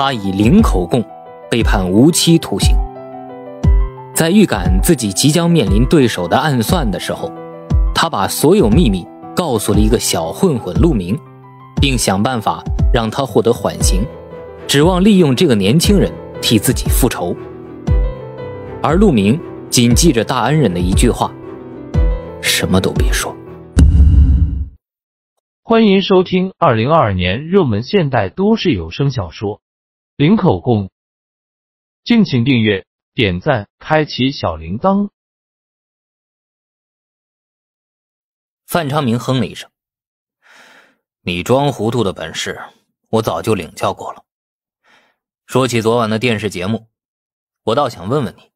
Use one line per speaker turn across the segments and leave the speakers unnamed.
他以零口供被判无期徒刑。在预感自己即将面临对手的暗算的时候，他把所有秘密告诉了一个小混混陆明，并想办法让他获得缓刑，指望利用这个年轻人替自己复仇。而陆明谨记着大恩人的一句话：“什么都别说。”欢迎收听二零二二年热门现代都市有声小说。零口供。敬请订阅、点赞、开启小铃铛。范昌明哼了一声：“你装糊涂的本事，我早就领教过了。说起昨晚的电视节目，我倒想问问你，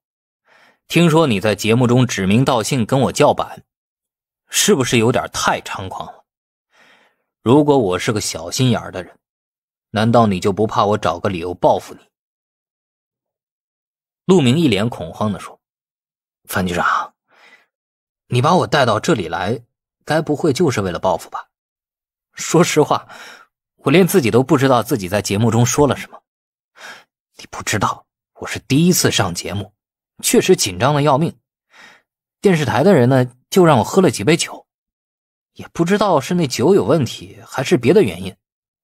听说你在节目中指名道姓跟我叫板，是不是有点太猖狂了？如果我是个小心眼的人。”难道你就不怕我找个理由报复你？陆明一脸恐慌的说：“范局长，你把我带到这里来，该不会就是为了报复吧？说实话，我连自己都不知道自己在节目中说了什么。你不知道，我是第一次上节目，确实紧张的要命。电视台的人呢，就让我喝了几杯酒，也不知道是那酒有问题，还是别的原因。”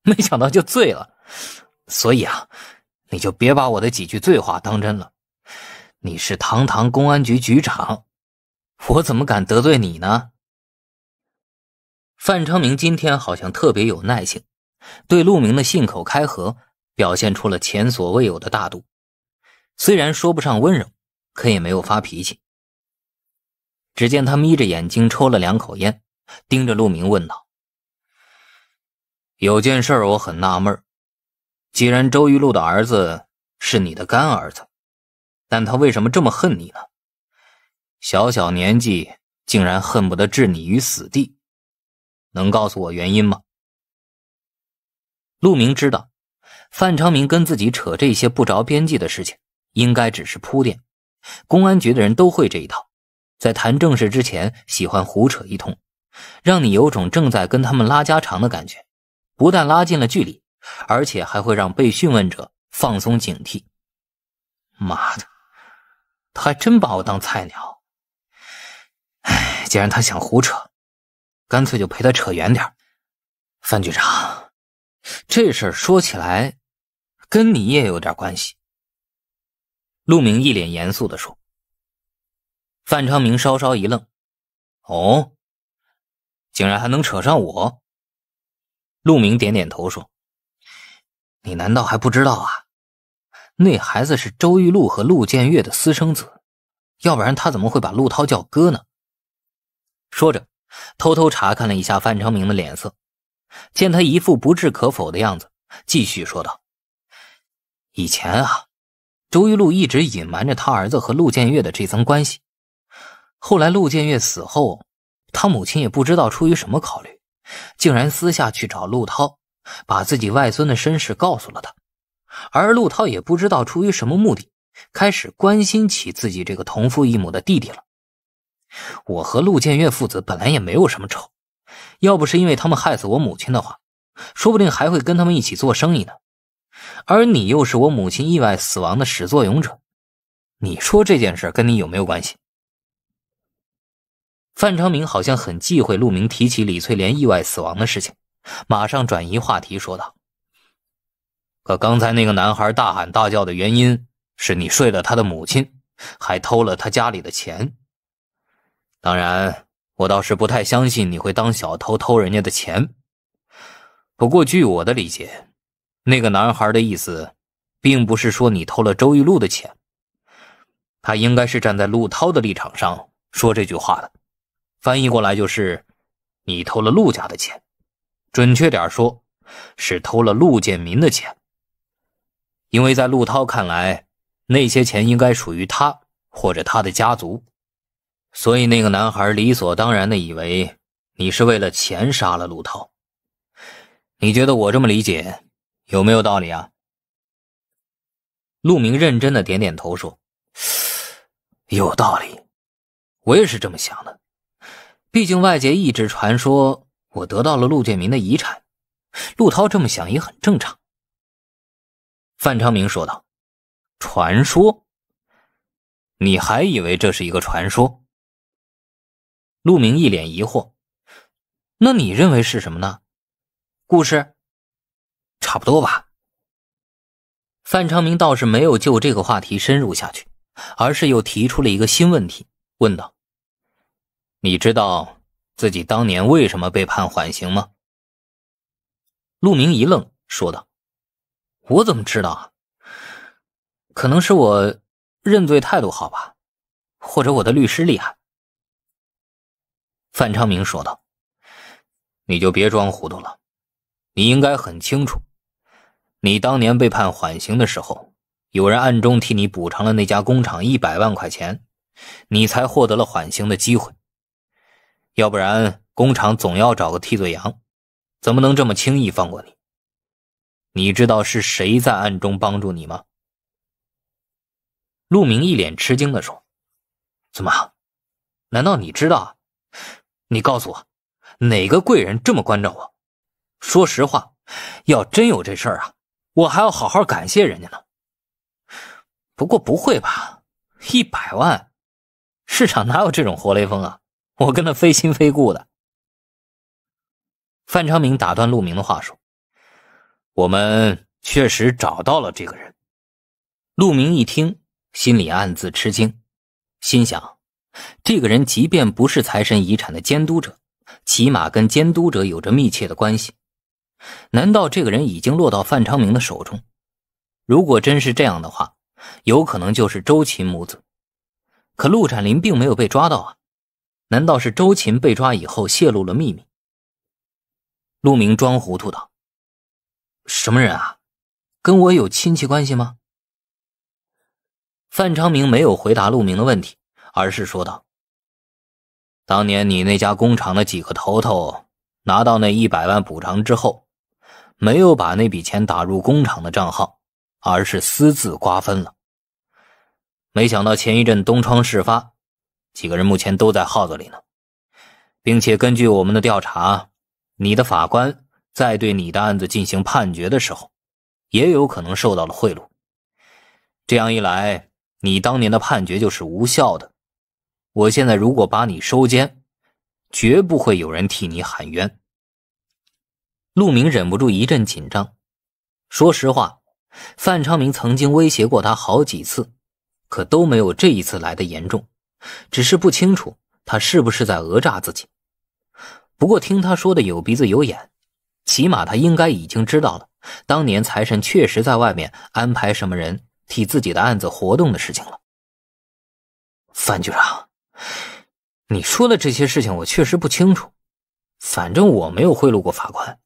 没想到就醉了，所以啊，你就别把我的几句醉话当真了。你是堂堂公安局局长，我怎么敢得罪你呢？范昌明今天好像特别有耐性，对陆明的信口开河表现出了前所未有的大度，虽然说不上温柔，可也没有发脾气。只见他眯着眼睛抽了两口烟，盯着陆明问道。有件事我很纳闷儿，既然周玉露的儿子是你的干儿子，但他为什么这么恨你呢？小小年纪竟然恨不得置你于死地，能告诉我原因吗？陆明知道，范昌明跟自己扯这些不着边际的事情，应该只是铺垫。公安局的人都会这一套，在谈正事之前喜欢胡扯一通，让你有种正在跟他们拉家常的感觉。不但拉近了距离，而且还会让被讯问者放松警惕。妈的，他还真把我当菜鸟。哎，既然他想胡扯，干脆就陪他扯远点范局长，这事儿说起来，跟你也有点关系。”陆明一脸严肃的说。范昌明稍稍一愣：“哦，竟然还能扯上我？”陆明点点头说：“你难道还不知道啊？那孩子是周玉露和陆建岳的私生子，要不然他怎么会把陆涛叫哥呢？”说着，偷偷查看了一下范成明的脸色，见他一副不置可否的样子，继续说道：“以前啊，周玉露一直隐瞒着他儿子和陆建岳的这层关系，后来陆建岳死后，他母亲也不知道出于什么考虑。”竟然私下去找陆涛，把自己外孙的身世告诉了他，而陆涛也不知道出于什么目的，开始关心起自己这个同父异母的弟弟了。我和陆建岳父子本来也没有什么仇，要不是因为他们害死我母亲的话，说不定还会跟他们一起做生意呢。而你又是我母亲意外死亡的始作俑者，你说这件事跟你有没有关系？范长明好像很忌讳陆明提起李翠莲意外死亡的事情，马上转移话题说道：“可刚才那个男孩大喊大叫的原因，是你睡了他的母亲，还偷了他家里的钱。当然，我倒是不太相信你会当小偷偷人家的钱。不过，据我的理解，那个男孩的意思，并不是说你偷了周玉露的钱，他应该是站在陆涛的立场上说这句话的。”翻译过来就是，你偷了陆家的钱，准确点说，是偷了陆建民的钱。因为在陆涛看来，那些钱应该属于他或者他的家族，所以那个男孩理所当然的以为你是为了钱杀了陆涛。你觉得我这么理解有没有道理啊？陆明认真的点点头说：“ 有道理，我也是这么想的。”毕竟外界一直传说我得到了陆建明的遗产，陆涛这么想也很正常。范昌明说道：“传说？你还以为这是一个传说？”陆明一脸疑惑：“那你认为是什么呢？故事？差不多吧。”范昌明倒是没有就这个话题深入下去，而是又提出了一个新问题，问道。你知道自己当年为什么被判缓刑吗？陆明一愣，说道：“我怎么知道？啊？可能是我认罪态度好吧，或者我的律师厉害。”范昌明说道：“你就别装糊涂了，你应该很清楚，你当年被判缓刑的时候，有人暗中替你补偿了那家工厂一百万块钱，你才获得了缓刑的机会。”要不然，工厂总要找个替罪羊，怎么能这么轻易放过你？你知道是谁在暗中帮助你吗？陆明一脸吃惊地说：“怎么？难道你知道？你告诉我，哪个贵人这么关照我？说实话，要真有这事儿啊，我还要好好感谢人家呢。不过不会吧，一百万，市场哪有这种活雷锋啊？”我跟他非亲非故的。范昌明打断陆明的话说：“我们确实找到了这个人。”陆明一听，心里暗自吃惊，心想：“这个人即便不是财神遗产的监督者，起码跟监督者有着密切的关系。难道这个人已经落到范昌明的手中？如果真是这样的话，有可能就是周秦母子。可陆展林并没有被抓到啊。”难道是周琴被抓以后泄露了秘密？陆明装糊涂道：“什么人啊？跟我有亲戚关系吗？”范昌明没有回答陆明的问题，而是说道：“当年你那家工厂的几个头头拿到那一百万补偿之后，没有把那笔钱打入工厂的账号，而是私自瓜分了。没想到前一阵东窗事发。”几个人目前都在号子里呢，并且根据我们的调查，你的法官在对你的案子进行判决的时候，也有可能受到了贿赂。这样一来，你当年的判决就是无效的。我现在如果把你收监，绝不会有人替你喊冤。陆明忍不住一阵紧张。说实话，范昌明曾经威胁过他好几次，可都没有这一次来的严重。只是不清楚他是不是在讹诈自己。不过听他说的有鼻子有眼，起码他应该已经知道了当年财神确实在外面安排什么人替自己的案子活动的事情了。范局长，你说的这些事情我确实不清楚，反正我没有贿赂过法官，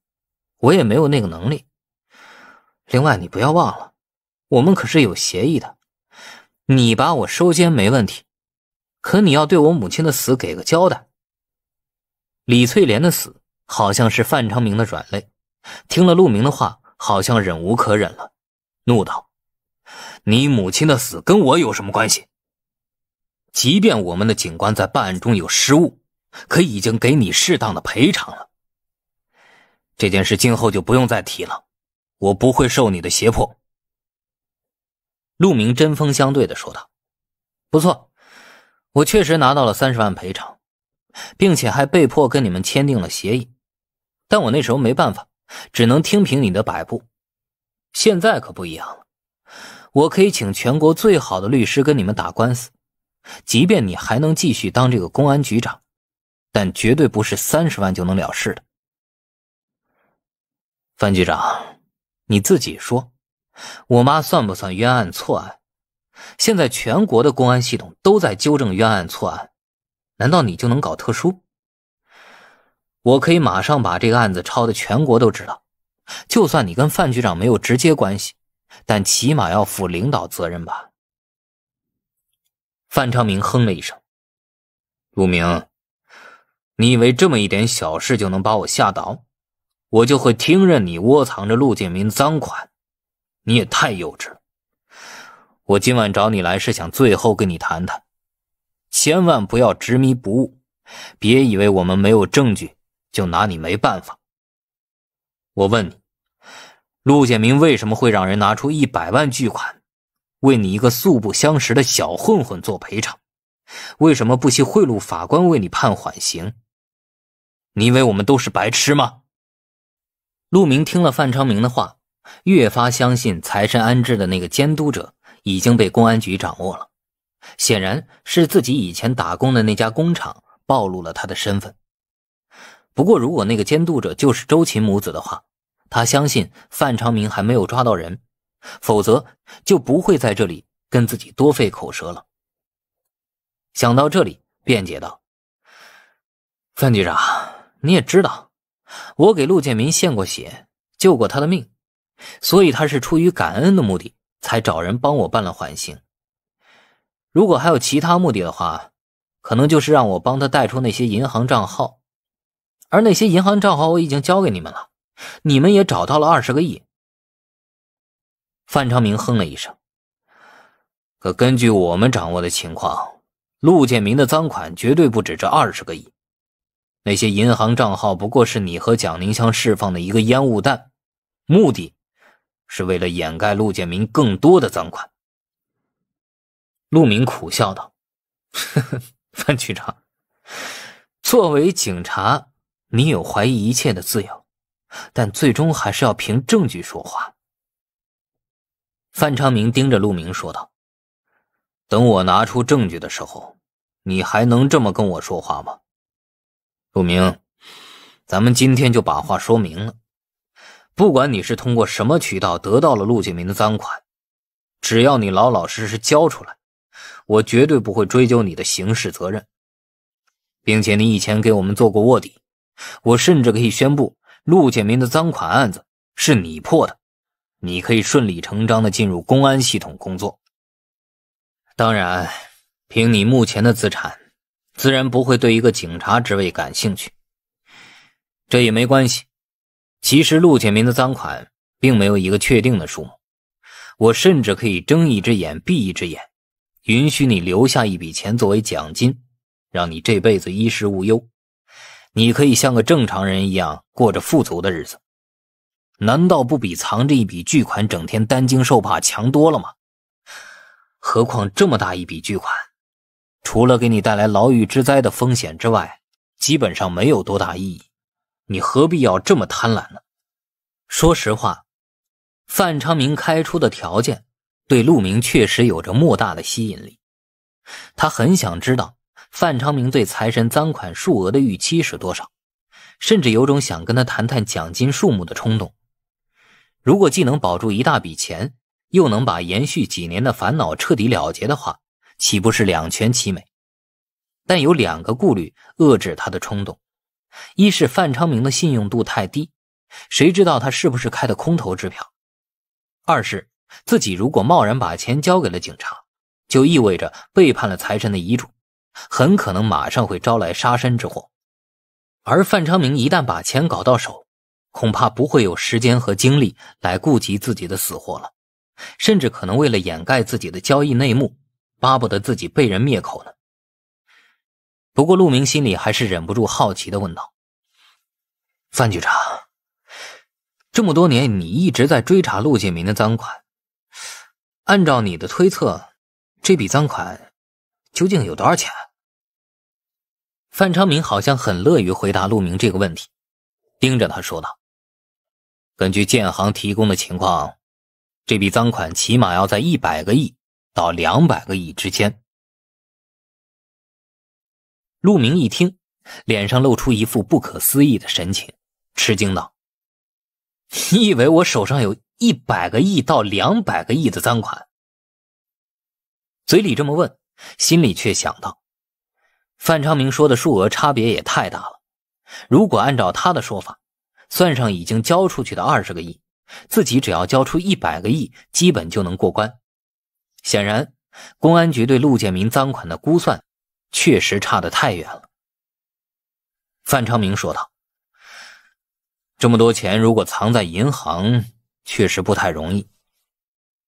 我也没有那个能力。另外，你不要忘了，我们可是有协议的，你把我收监没问题。可你要对我母亲的死给个交代。李翠莲的死好像是范昌明的软肋，听了陆明的话，好像忍无可忍了，怒道：“你母亲的死跟我有什么关系？即便我们的警官在办案中有失误，可已经给你适当的赔偿了。这件事今后就不用再提了，我不会受你的胁迫。”陆明针锋相对的说道：“不错。”我确实拿到了三十万赔偿，并且还被迫跟你们签订了协议，但我那时候没办法，只能听凭你的摆布。现在可不一样了，我可以请全国最好的律师跟你们打官司，即便你还能继续当这个公安局长，但绝对不是三十万就能了事的。范局长，你自己说，我妈算不算冤案错案？现在全国的公安系统都在纠正冤案错案，难道你就能搞特殊？我可以马上把这个案子抄的全国都知道，就算你跟范局长没有直接关系，但起码要负领导责任吧？范昌明哼了一声：“陆明，你以为这么一点小事就能把我吓倒？我就会听任你窝藏着陆建明赃款？你也太幼稚了。”我今晚找你来是想最后跟你谈谈，千万不要执迷不悟，别以为我们没有证据就拿你没办法。我问你，陆建明为什么会让人拿出一百万巨款，为你一个素不相识的小混混做赔偿？为什么不惜贿赂法官为你判缓刑？你以为我们都是白痴吗？陆明听了范昌明的话，越发相信财神安置的那个监督者。已经被公安局掌握了，显然是自己以前打工的那家工厂暴露了他的身份。不过，如果那个监督者就是周琴母子的话，他相信范长明还没有抓到人，否则就不会在这里跟自己多费口舌了。想到这里，辩解道：“范局长，你也知道，我给陆建民献过血，救过他的命，所以他是出于感恩的目的。”才找人帮我办了缓刑。如果还有其他目的的话，可能就是让我帮他带出那些银行账号，而那些银行账号我已经交给你们了，你们也找到了二十个亿。范昌明哼了一声。可根据我们掌握的情况，陆建明的赃款绝对不止这二十个亿，那些银行账号不过是你和蒋宁香释放的一个烟雾弹，目的。是为了掩盖陆建明更多的赃款，陆明苦笑道：“呵呵，范局长，作为警察，你有怀疑一切的自由，但最终还是要凭证据说话。”范昌明盯着陆明说道：“等我拿出证据的时候，你还能这么跟我说话吗？”陆明，咱们今天就把话说明了。不管你是通过什么渠道得到了陆建明的赃款，只要你老老实实交出来，我绝对不会追究你的刑事责任。并且你以前给我们做过卧底，我甚至可以宣布，陆建明的赃款案子是你破的，你可以顺理成章的进入公安系统工作。当然，凭你目前的资产，自然不会对一个警察职位感兴趣，这也没关系。其实陆建民的赃款并没有一个确定的数目，我甚至可以睁一只眼闭一只眼，允许你留下一笔钱作为奖金，让你这辈子衣食无忧，你可以像个正常人一样过着富足的日子，难道不比藏着一笔巨款整天担惊受怕强多了吗？何况这么大一笔巨款，除了给你带来牢狱之灾的风险之外，基本上没有多大意义。你何必要这么贪婪呢？说实话，范昌明开出的条件对陆明确实有着莫大的吸引力。他很想知道范昌明对财神赃款数额的预期是多少，甚至有种想跟他谈谈奖金数目的冲动。如果既能保住一大笔钱，又能把延续几年的烦恼彻底了结的话，岂不是两全其美？但有两个顾虑遏制他的冲动。一是范昌明的信用度太低，谁知道他是不是开的空头支票？二是自己如果贸然把钱交给了警察，就意味着背叛了财神的遗嘱，很可能马上会招来杀身之祸。而范昌明一旦把钱搞到手，恐怕不会有时间和精力来顾及自己的死活了，甚至可能为了掩盖自己的交易内幕，巴不得自己被人灭口呢。不过，陆明心里还是忍不住好奇的问道：“范局长，这么多年你一直在追查陆建明的赃款，按照你的推测，这笔赃款究竟有多少钱？”范昌明好像很乐于回答陆明这个问题，盯着他说道：“根据建行提供的情况，这笔赃款起码要在一百个亿到两百个亿之间。”陆明一听，脸上露出一副不可思议的神情，吃惊道：“你以为我手上有一百个亿到两百个亿的赃款？”嘴里这么问，心里却想到，范昌明说的数额差别也太大了。如果按照他的说法，算上已经交出去的二十个亿，自己只要交出一百个亿，基本就能过关。显然，公安局对陆建明赃款的估算。确实差得太远了。”范昌明说道，“这么多钱如果藏在银行，确实不太容易；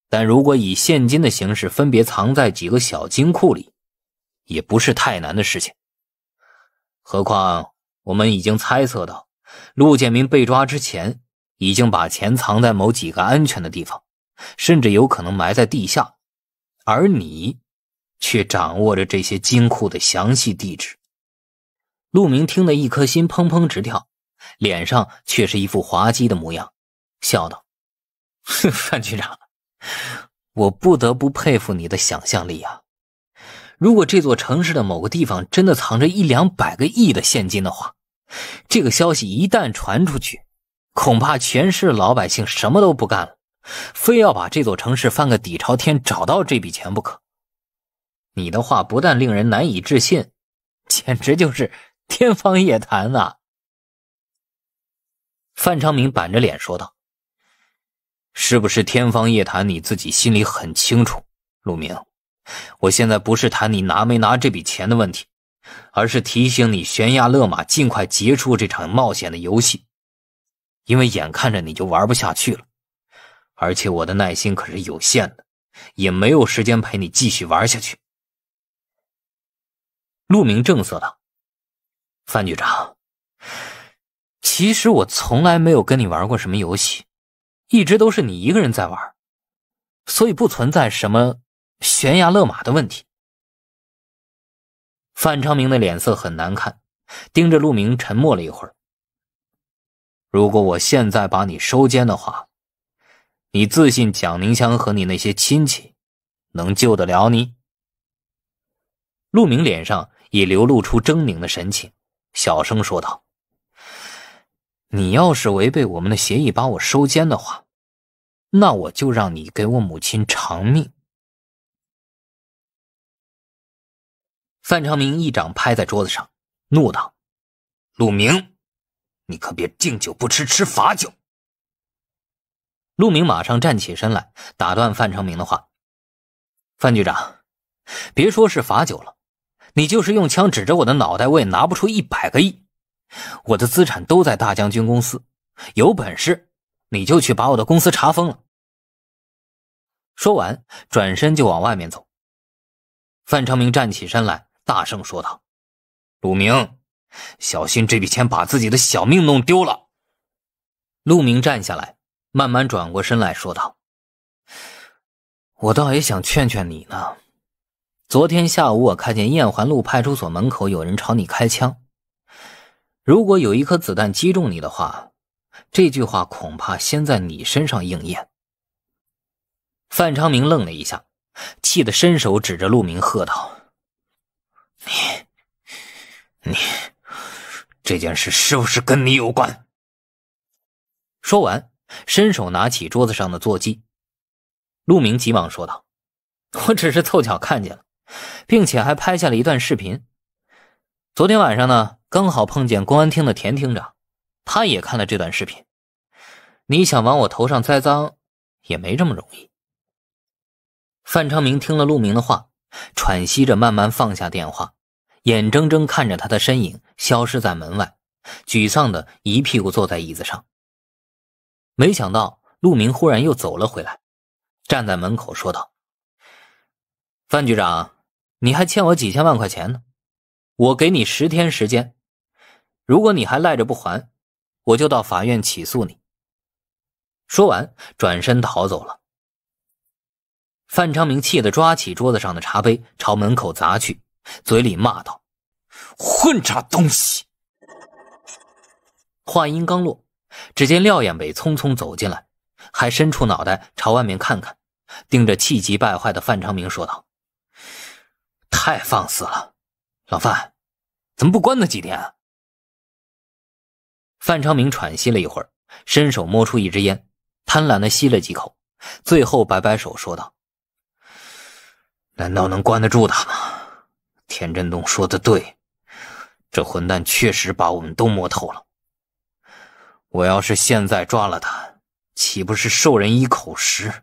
但如果以现金的形式分别藏在几个小金库里，也不是太难的事情。何况我们已经猜测到，陆建明被抓之前，已经把钱藏在某几个安全的地方，甚至有可能埋在地下。而你……”却掌握着这些金库的详细地址。陆明听得一颗心砰砰直跳，脸上却是一副滑稽的模样，笑道：“范局长，我不得不佩服你的想象力啊！如果这座城市的某个地方真的藏着一两百个亿的现金的话，这个消息一旦传出去，恐怕全市老百姓什么都不干了，非要把这座城市翻个底朝天，找到这笔钱不可。”你的话不但令人难以置信，简直就是天方夜谭啊！范昌明板着脸说道：“是不是天方夜谭，你自己心里很清楚。”陆明，我现在不是谈你拿没拿这笔钱的问题，而是提醒你悬崖勒马，尽快结束这场冒险的游戏，因为眼看着你就玩不下去了，而且我的耐心可是有限的，也没有时间陪你继续玩下去。陆明正色道：“范局长，其实我从来没有跟你玩过什么游戏，一直都是你一个人在玩，所以不存在什么悬崖勒马的问题。”范昌明的脸色很难看，盯着陆明沉默了一会儿。如果我现在把你收监的话，你自信蒋宁香和你那些亲戚能救得了你？陆明脸上。已流露出狰狞的神情，小声说道：“你要是违背我们的协议把我收监的话，那我就让你给我母亲偿命。”范长明一掌拍在桌子上，怒道：“陆明，你可别敬酒不吃吃罚酒！”陆明马上站起身来，打断范长明的话：“范局长，别说是罚酒了。”你就是用枪指着我的脑袋，我也拿不出一百个亿。我的资产都在大将军公司，有本事你就去把我的公司查封了。说完，转身就往外面走。范成明站起身来，大声说道：“陆明，小心这笔钱把自己的小命弄丢了。”陆明站下来，慢慢转过身来说道：“我倒也想劝劝你呢。”昨天下午，我看见燕环路派出所门口有人朝你开枪。如果有一颗子弹击中你的话，这句话恐怕先在你身上应验。范昌明愣了一下，气得伸手指着陆明喝道：“你，你，这件事是不是跟你有关？”说完，伸手拿起桌子上的座机。陆明急忙说道：“我只是凑巧看见了。”并且还拍下了一段视频。昨天晚上呢，刚好碰见公安厅的田厅长，他也看了这段视频。你想往我头上栽赃，也没这么容易。范昌明听了陆明的话，喘息着慢慢放下电话，眼睁睁看着他的身影消失在门外，沮丧的一屁股坐在椅子上。没想到陆明忽然又走了回来，站在门口说道：“范局长。”你还欠我几千万块钱呢，我给你十天时间，如果你还赖着不还，我就到法院起诉你。说完，转身逃走了。范昌明气得抓起桌子上的茶杯朝门口砸去，嘴里骂道：“混账东西！”话音刚落，只见廖艳伟匆匆走进来，还伸出脑袋朝外面看看，盯着气急败坏的范昌明说道。太放肆了，老范，怎么不关他几天？范昌明喘息了一会儿，伸手摸出一支烟，贪婪的吸了几口，最后摆摆手说道：“难道能关得住他吗？田振东说的对，这混蛋确实把我们都摸透了。我要是现在抓了他，岂不是受人一口实？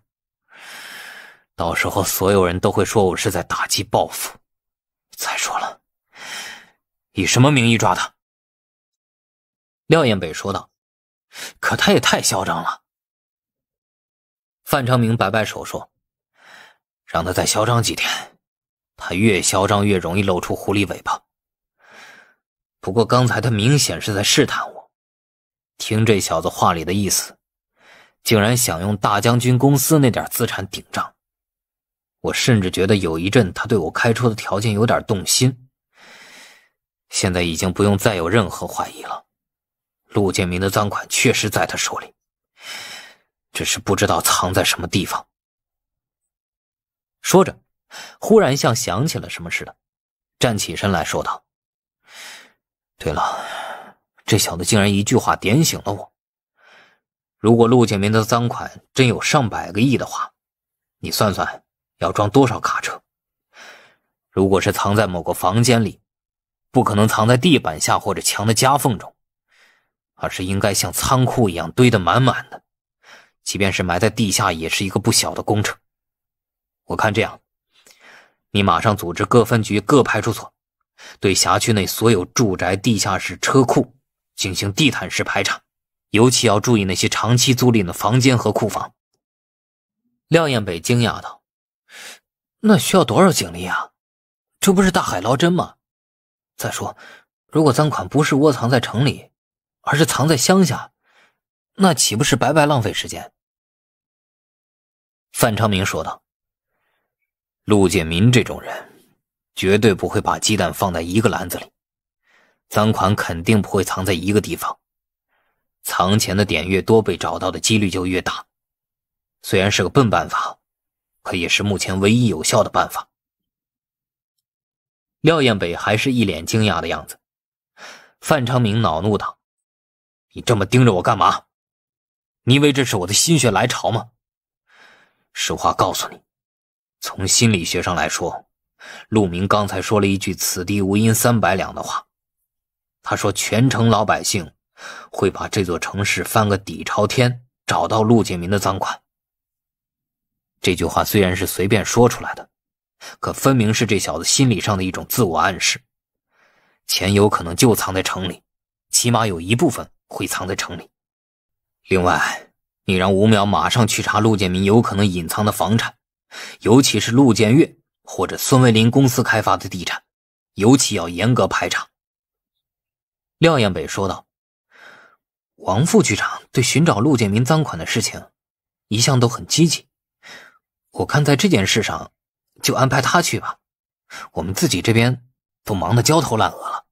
到时候所有人都会说我是在打击报复。”再说了，以什么名义抓他？”廖艳北说道，“可他也太嚣张了。”范长明摆摆手说：“让他再嚣张几天，他越嚣张越容易露出狐狸尾巴。不过刚才他明显是在试探我，听这小子话里的意思，竟然想用大将军公司那点资产顶账。”我甚至觉得有一阵，他对我开出的条件有点动心。现在已经不用再有任何怀疑了，陆建明的赃款确实在他手里，只是不知道藏在什么地方。说着，忽然像想起了什么似的，站起身来说道：“对了，这小子竟然一句话点醒了我。如果陆建明的赃款真有上百个亿的话，你算算。”要装多少卡车？如果是藏在某个房间里，不可能藏在地板下或者墙的夹缝中，而是应该像仓库一样堆得满满的。即便是埋在地下，也是一个不小的工程。我看这样，你马上组织各分局、各派出所，对辖区内所有住宅、地下室、车库进行地毯式排查，尤其要注意那些长期租赁的房间和库房。廖艳北惊讶道。那需要多少警力啊？这不是大海捞针吗？再说，如果赃款不是窝藏在城里，而是藏在乡下，那岂不是白白浪费时间？范昌明说道：“陆建民这种人，绝对不会把鸡蛋放在一个篮子里，赃款肯定不会藏在一个地方。藏钱的点越多，被找到的几率就越大。虽然是个笨办法。”可也是目前唯一有效的办法。廖艳北还是一脸惊讶的样子。范昌明恼怒道：“你这么盯着我干嘛？你以为这是我的心血来潮吗？”实话告诉你，从心理学上来说，陆明刚才说了一句‘此地无银三百两’的话。他说，全城老百姓会把这座城市翻个底朝天，找到陆建明的赃款。这句话虽然是随便说出来的，可分明是这小子心理上的一种自我暗示。钱有可能就藏在城里，起码有一部分会藏在城里。另外，你让吴淼马上去查陆建明有可能隐藏的房产，尤其是陆建岳或者孙维林公司开发的地产，尤其要严格排查。廖艳北说道：“王副局长对寻找陆建明赃款的事情，一向都很积极。”我看在这件事上，就安排他去吧。我们自己这边都忙得焦头烂额了。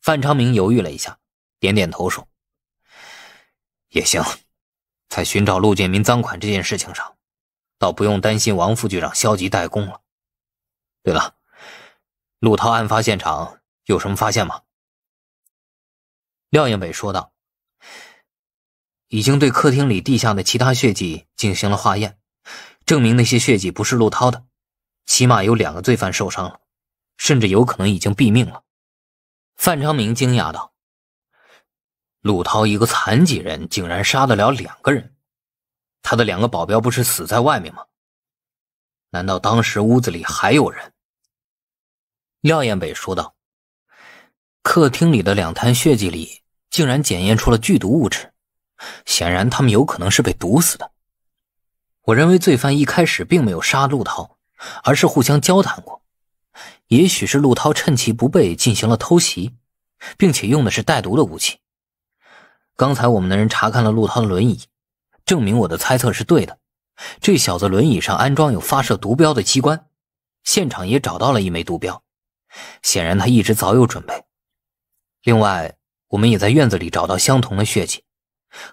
范昌明犹豫了一下，点点头说：“也行，在寻找陆建明赃款这件事情上，倒不用担心王副局长消极怠工了。”对了，陆涛案发现场有什么发现吗？”廖艳伟说道。已经对客厅里地下的其他血迹进行了化验，证明那些血迹不是陆涛的，起码有两个罪犯受伤了，甚至有可能已经毙命了。范昌明惊讶道：“陆涛一个残疾人，竟然杀得了两个人？他的两个保镖不是死在外面吗？难道当时屋子里还有人？”廖彦北说道：“客厅里的两滩血迹里，竟然检验出了剧毒物质。”显然，他们有可能是被毒死的。我认为，罪犯一开始并没有杀陆涛，而是互相交谈过。也许是陆涛趁其不备进行了偷袭，并且用的是带毒的武器。刚才我们的人查看了陆涛的轮椅，证明我的猜测是对的。这小子轮椅上安装有发射毒镖的机关，现场也找到了一枚毒镖。显然，他一直早有准备。另外，我们也在院子里找到相同的血迹。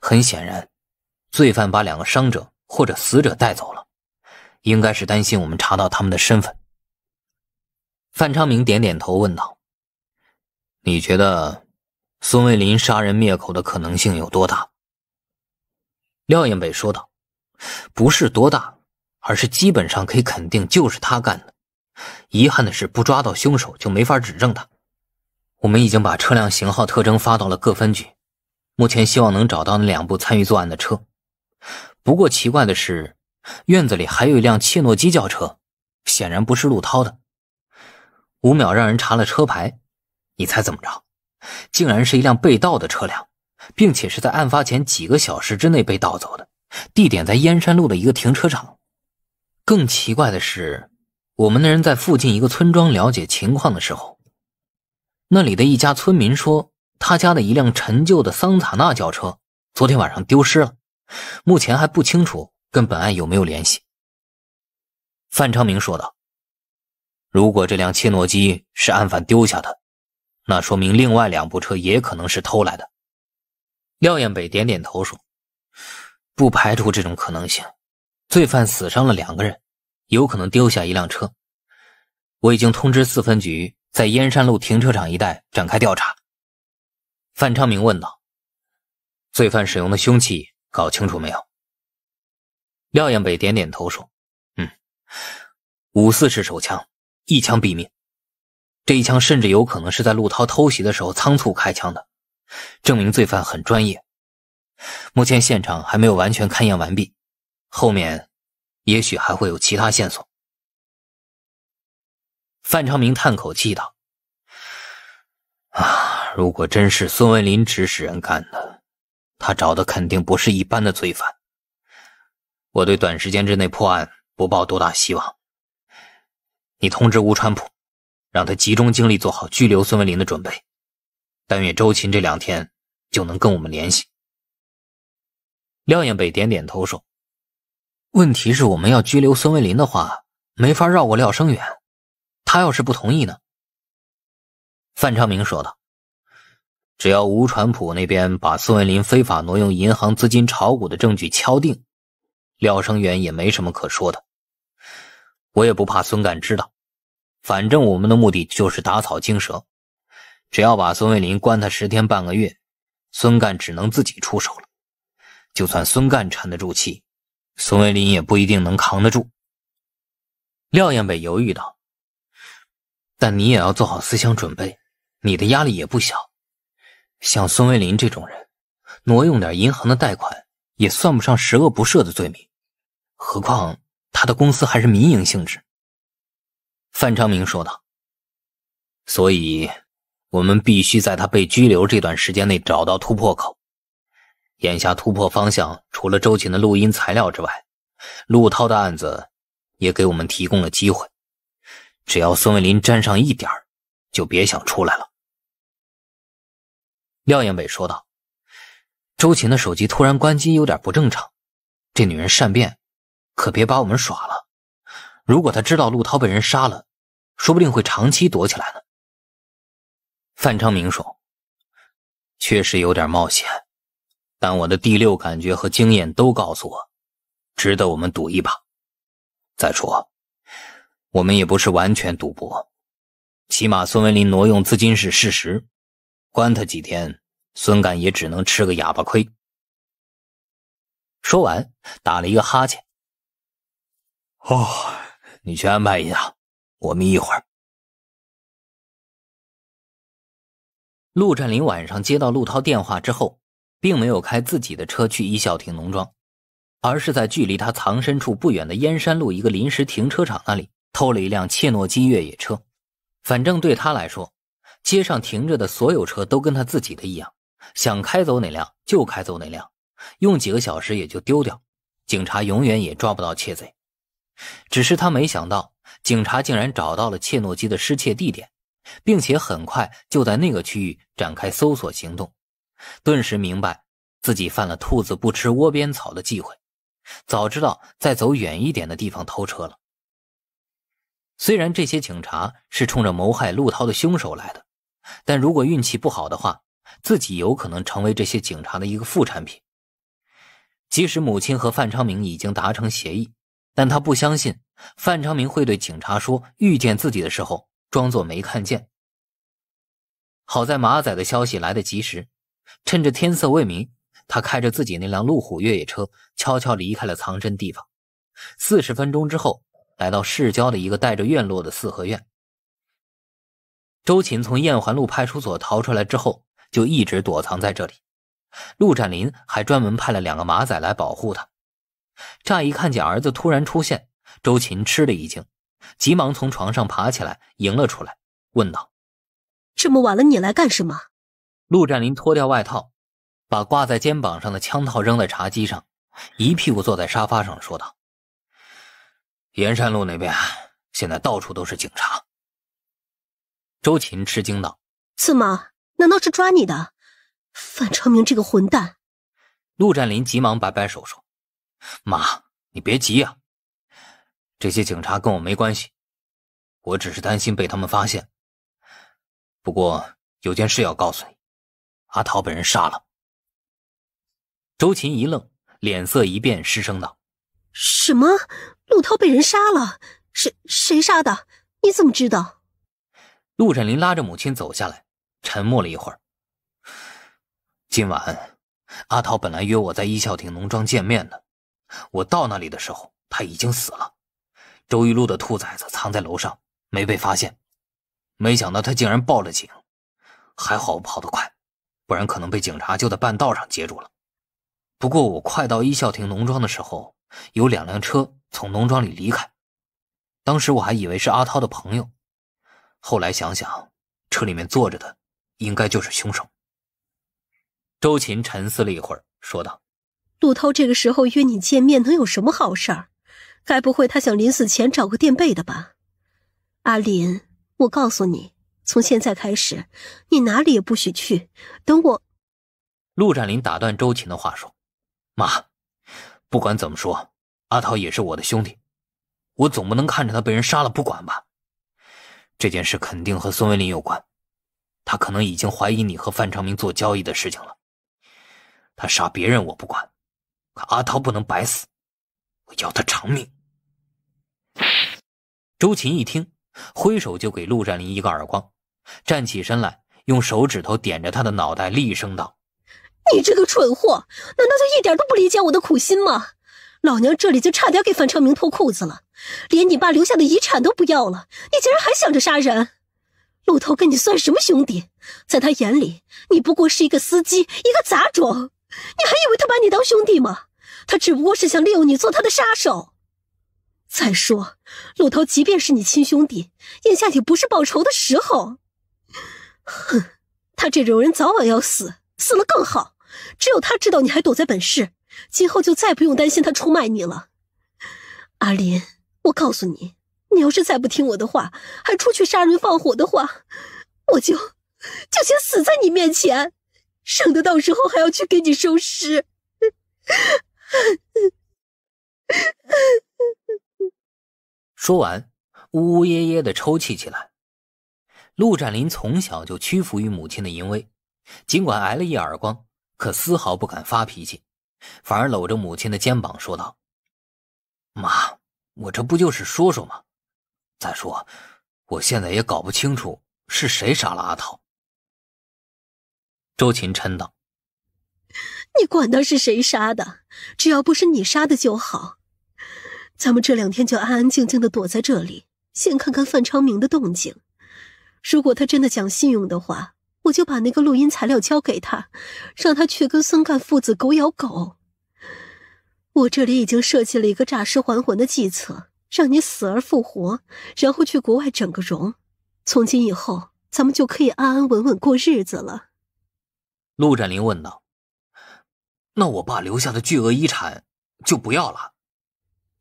很显然，罪犯把两个伤者或者死者带走了，应该是担心我们查到他们的身份。范昌明点点头，问道：“你觉得孙卫林杀人灭口的可能性有多大？”廖艳北说道：“不是多大，而是基本上可以肯定就是他干的。遗憾的是，不抓到凶手就没法指证他。我们已经把车辆型号特征发到了各分局。”目前希望能找到那两部参与作案的车，不过奇怪的是，院子里还有一辆切诺基轿车，显然不是陆涛的。吴淼让人查了车牌，你猜怎么着？竟然是一辆被盗的车辆，并且是在案发前几个小时之内被盗走的，地点在燕山路的一个停车场。更奇怪的是，我们的人在附近一个村庄了解情况的时候，那里的一家村民说。他家的一辆陈旧的桑塔纳轿车昨天晚上丢失了，目前还不清楚跟本案有没有联系。范昌明说道：“如果这辆切诺基是案犯丢下的，那说明另外两部车也可能是偷来的。”廖艳北点点头说：“不排除这种可能性。罪犯死伤了两个人，有可能丢下一辆车。我已经通知四分局在燕山路停车场一带展开调查。”范昌明问道：“罪犯使用的凶器搞清楚没有？”廖艳北点点头说：“嗯，五四式手枪，一枪毙命。这一枪甚至有可能是在陆涛偷袭的时候仓促开枪的，证明罪犯很专业。目前现场还没有完全勘验完毕，后面也许还会有其他线索。”范昌明叹口气道：“啊。”如果真是孙文林指使人干的，他找的肯定不是一般的罪犯。我对短时间之内破案不抱多大希望。你通知吴川普，让他集中精力做好拘留孙文林的准备。但愿周琴这两天就能跟我们联系。廖艳北点点头说：“问题是我们要拘留孙文林的话，没法绕过廖生远。他要是不同意呢？”范昌明说道。只要吴传普那边把孙文林非法挪用银行资金炒股的证据敲定，廖生元也没什么可说的。我也不怕孙干知道，反正我们的目的就是打草惊蛇。只要把孙文林关他十天半个月，孙干只能自己出手了。就算孙干沉得住气，孙文林也不一定能扛得住。廖艳北犹豫道：“但你也要做好思想准备，你的压力也不小。”像孙卫林这种人，挪用点银行的贷款也算不上十恶不赦的罪名，何况他的公司还是民营性质。范昌明说道：“所以，我们必须在他被拘留这段时间内找到突破口。眼下突破方向除了周琴的录音材料之外，陆涛的案子也给我们提供了机会。只要孙卫林沾上一点就别想出来了。”廖艳伟说道：“周琴的手机突然关机，有点不正常。这女人善变，可别把我们耍了。如果她知道陆涛被人杀了，说不定会长期躲起来呢。”范昌明说：“确实有点冒险，但我的第六感觉和经验都告诉我，值得我们赌一把。再说，我们也不是完全赌博，起码孙文林挪用资金是事实。”关他几天，孙干也只能吃个哑巴亏。说完，打了一个哈欠。哦，你去安排一下，我眯一会儿。陆占林晚上接到陆涛电话之后，并没有开自己的车去一小亭农庄，而是在距离他藏身处不远的燕山路一个临时停车场那里偷了一辆切诺基越野车，反正对他来说。街上停着的所有车都跟他自己的一样，想开走哪辆就开走哪辆，用几个小时也就丢掉，警察永远也抓不到窃贼。只是他没想到，警察竟然找到了切诺基的失窃地点，并且很快就在那个区域展开搜索行动，顿时明白自己犯了兔子不吃窝边草的忌讳，早知道在走远一点的地方偷车了。虽然这些警察是冲着谋害陆涛的凶手来的。但如果运气不好的话，自己有可能成为这些警察的一个副产品。即使母亲和范昌明已经达成协议，但他不相信范昌明会对警察说遇见自己的时候装作没看见。好在马仔的消息来得及时，趁着天色未明，他开着自己那辆路虎越野车悄悄离开了藏身地方。四十分钟之后，来到市郊的一个带着院落的四合院。周琴从燕环路派出所逃出来之后，就一直躲藏在这里。陆占林还专门派了两个马仔来保护他。乍一看见儿子突然出现，周琴吃了一惊，急忙从床上爬起来，迎了出来，问道：“这么晚了，你来干什么？”陆占林脱掉外套，把挂在肩膀上的枪套扔在茶几上，一屁股坐在沙发上，说道：“燕山路那边现在到处都是警察。”周琴吃惊道：“怎
么？难道是抓你的？范成明这个混蛋！”
陆占林急忙摆摆手说：“妈，你别急呀。这些警察跟我没关系，我只是担心被他们发现。不过有件事要告诉你，阿桃被人杀了。”周琴一愣，脸色一变，失声道：“
什么？陆涛被人杀了？谁谁杀的？你怎么知道？”
陆振林拉着母亲走下来，沉默了一会儿。今晚阿涛本来约我在一笑亭农庄见面的，我到那里的时候他已经死了。周玉露的兔崽子藏在楼上，没被发现。没想到他竟然报了警，还好我跑得快，不然可能被警察就在半道上截住了。不过我快到一笑亭农庄的时候，有两辆车从农庄里离开，当时我还以为是阿涛的朋友。后来想想，车里面坐着的应该就是凶手。周琴沉思了一会儿，说道：“
陆涛这个时候约你见面，能有什么好事儿？该不会他想临死前找个垫背的吧？”阿林，我告诉你，从现在开始，你哪里也不许去。等我……
陆展林打断周琴的话说：“妈，不管怎么说，阿涛也是我的兄弟，我总不能看着他被人杀了不管吧。”这件事肯定和孙文林有关，他可能已经怀疑你和范长明做交易的事情了。他杀别人我不管，可阿涛不能白死，我要他偿命。周琴一听，挥手就给陆占林一个耳光，站起身来，用手指头点着他的脑袋，厉声道：“
你这个蠢货，难道就一点都不理解我的苦心吗？”老娘这里就差点给樊昌明脱裤子了，连你爸留下的遗产都不要了，你竟然还想着杀人？陆涛跟你算什么兄弟？在他眼里，你不过是一个司机，一个杂种。你还以为他把你当兄弟吗？他只不过是想利用你做他的杀手。再说，陆涛即便是你亲兄弟，眼下也不是报仇的时候。哼，他这种人早晚要死，死了更好。只有他知道你还躲在本市。今后就再不用担心他出卖你了，阿林，我告诉你，你要是再不听我的话，还出去杀人放火的话，我就就先死在你面前，省得到时候还要去给你收尸。
说完，呜呜咽咽的抽泣起来。陆展林从小就屈服于母亲的淫威，尽管挨了一耳光，可丝毫不敢发脾气。反而搂着母亲的肩膀说道：“妈，我这不就是说说吗？再说，我现在也搞不清楚是谁杀了阿桃。”周琴嗔道：“
你管他是谁杀的，只要不是你杀的就好。咱们这两天就安安静静的躲在这里，先看看范昌明的动静。如果他真的讲信用的话。”我就把那个录音材料交给他，让他去跟孙干父子狗咬狗。我这里已经设计了一个诈尸还魂的计策，让你死而复活，然后去国外整个容。从今以后，咱们就可以安安稳稳过日子了。
陆展林问道：“那我爸留下的巨额遗产就不要了？”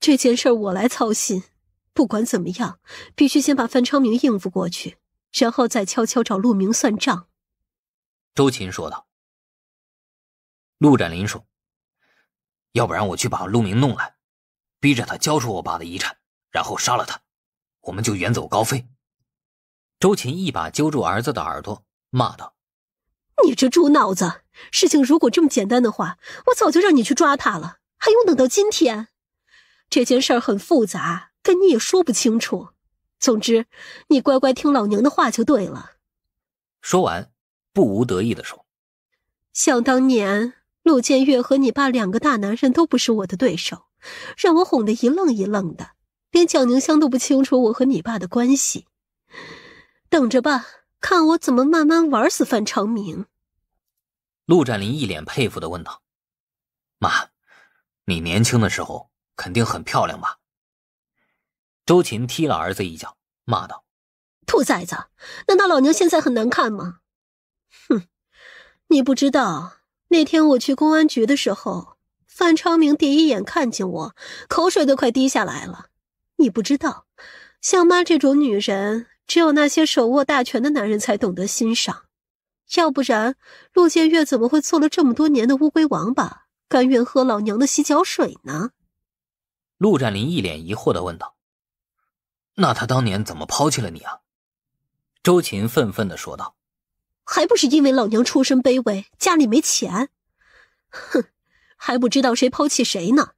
这件事我来操心。不管怎么样，必须先把范昌明应付过去，然后再悄悄找陆明算账。
周琴说道：“陆展林说，要不然我去把陆明弄来，逼着他交出我爸的遗产，然后杀了他，我们就远走高飞。”周琴一把揪住儿子的耳朵，骂道：“
你这猪脑子！事情如果这么简单的话，我早就让你去抓他了，还用等到今天？这件事儿很复杂，跟你也说不清楚。总之，你乖乖听老娘的话就对了。”
说完。不无得意的说：“
想当年，陆建岳和你爸两个大男人都不是我的对手，让我哄得一愣一愣的，连蒋宁香都不清楚我和你爸的关系。等着吧，看我怎么慢慢玩死范长明。”
陆展林一脸佩服的问道：“妈，你年轻的时候肯定很漂亮吧？”周琴踢了儿子一脚，骂道：“
兔崽子，难道老娘现在很难看吗？”哼，你不知道那天我去公安局的时候，范昌明第一眼看见我，口水都快滴下来了。你不知道，像妈这种女人，只有那些手握大权的男人才懂得欣赏。要不然，陆建岳怎么会做了这么多年的乌龟王八，甘愿喝老娘的洗脚水
呢？陆战林一脸疑惑的问道：“那他当年怎么抛弃了你啊？”周琴愤愤的说道。还
不是因为老娘出身卑微，家里没钱。哼，还不知道谁抛弃谁呢。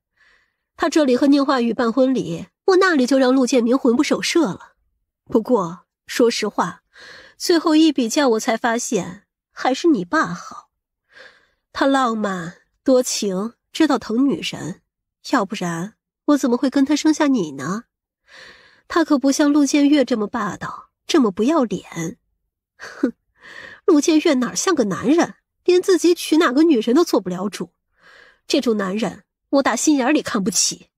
他这里和宁化宇办婚礼，我那里就让陆建明魂不守舍了。不过说实话，最后一比较，我才发现还是你爸好。他浪漫多情，知道疼女人，要不然我怎么会跟他生下你呢？他可不像陆建月这么霸道，这么不要脸。哼。陆建月哪像个男人？连自己娶哪个女人都做不了主，这种男人我打心眼里看不起。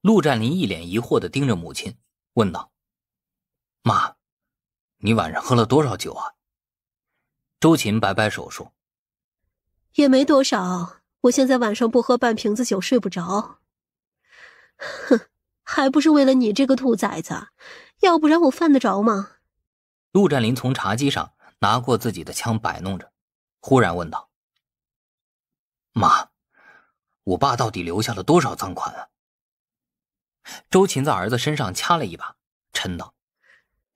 陆战林一脸疑惑的盯着母亲，问道：“妈，你晚上喝了多少酒啊？”周琴摆摆手说：“
也没多少，我现在晚上不喝半瓶子酒睡不着。哼，还不是为了你这个兔崽子，要不然我犯得着吗？”
陆战林从茶几上。拿过自己的枪摆弄着，忽然问道：“妈，我爸到底留下了多少赃款啊？”周琴在儿子身上掐了一把，嗔道：“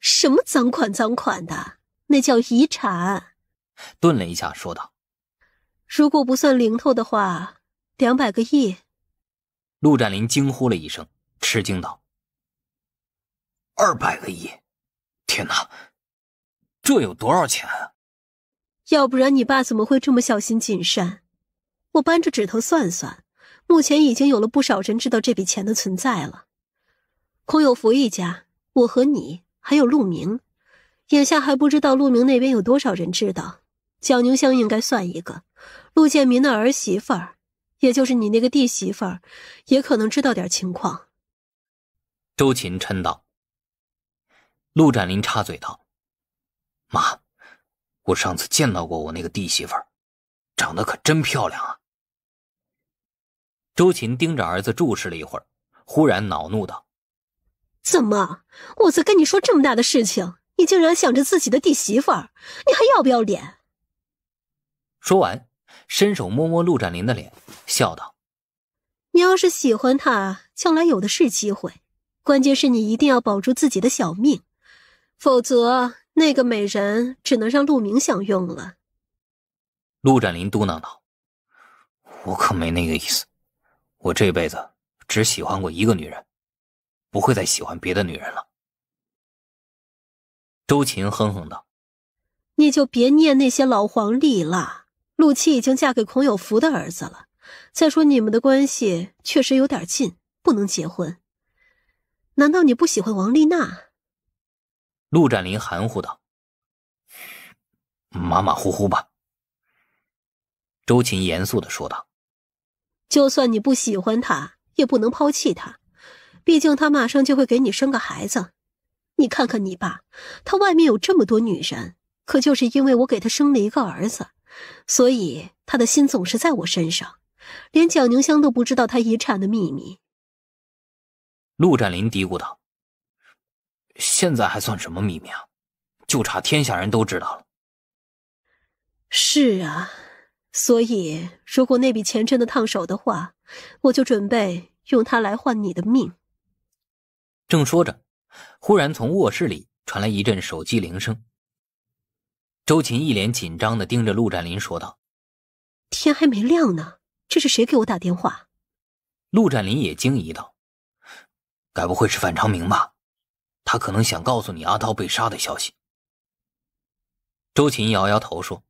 什么赃款赃款的，那叫遗产。”
顿了一下，说道：“
如果不算零头的话，两百个亿。”
陆占林惊呼了一声，吃惊道：“二百个亿！天哪！”这有多少钱？
要不然你爸怎么会这么小心谨慎？我扳着指头算算，目前已经有了不少人知道这笔钱的存在了。孔有福一家，我和你，还有陆明，眼下还不知道陆明那边有多少人知道。蒋宁香应该算一个，陆建民的儿媳妇儿，也就是你那个弟媳妇儿，也可能知道点情况。
周琴嗔道。陆展林插嘴道。妈，我上次见到过我那个弟媳妇，长得可真漂亮啊。周琴盯着儿子注视了一会儿，忽然恼怒道：“怎么，
我在跟你说这么大的事情，你竟然想着自己的弟媳妇，你还要不要脸？”
说完，伸手摸摸陆展林的脸，笑道：“
你要是喜欢她，将来有的是机会。关键是你一定要保住自己的小命，否则……”那个美人只能让陆明享用了。
陆展林嘟囔道：“我可没那个意思，我这辈子只喜欢过一个女人，不会再喜欢别的女人了。”周琴哼哼道：“
你就别念那些老黄历了，陆七已经嫁给孔有福的儿子了。再说你们的关系确实有点近，不能结婚。难道你不喜欢王丽娜？”
陆展林含糊道：“马马虎虎吧。”周琴严肃的说道：“
就算你不喜欢他，也不能抛弃他，毕竟他马上就会给你生个孩子。你看看你爸，他外面有这么多女人，可就是因为我给他生了一个儿子，所以他的心总是在我身上。连蒋宁香都不知道他遗产的秘密。”
陆展林嘀咕道。现在还算什么秘密啊？就差天下人都知道了。
是啊，所以如果那笔钱真的烫手的话，我就准备用它来换你的命。
正说着，忽然从卧室里传来一阵手机铃声。周琴一脸紧张的盯着陆展林说道：“
天还没亮呢，这是谁给我打电话？”
陆展林也惊疑道：“该不会是范长明吧？”他可能想告诉你阿涛被杀的消息。周琴摇摇头说：“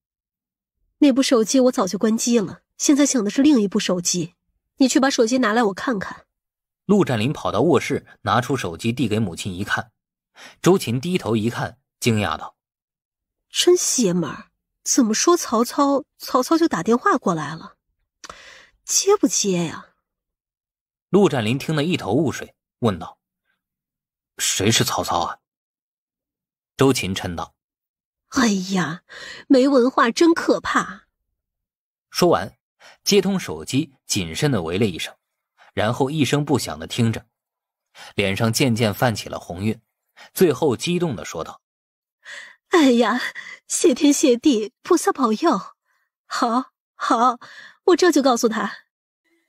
那部手机我早就关机了，现在想的是另一部手机。你去把手机拿来，我看看。”
陆战林跑到卧室，拿出手机递给母亲一看，周琴低头一看，惊讶道：“
真邪门！怎么说曹操，曹操就打电话过来了？接不接呀？”
陆战林听得一头雾水，问道。谁是曹操啊？周琴嗔道：“
哎呀，没文化真可怕。”
说完，接通手机，谨慎的喂了一声，然后一声不响的听着，脸上渐渐泛起了红晕，最后激动的说道：“
哎呀，谢天谢地，菩萨保佑！好，好，我这就告诉他。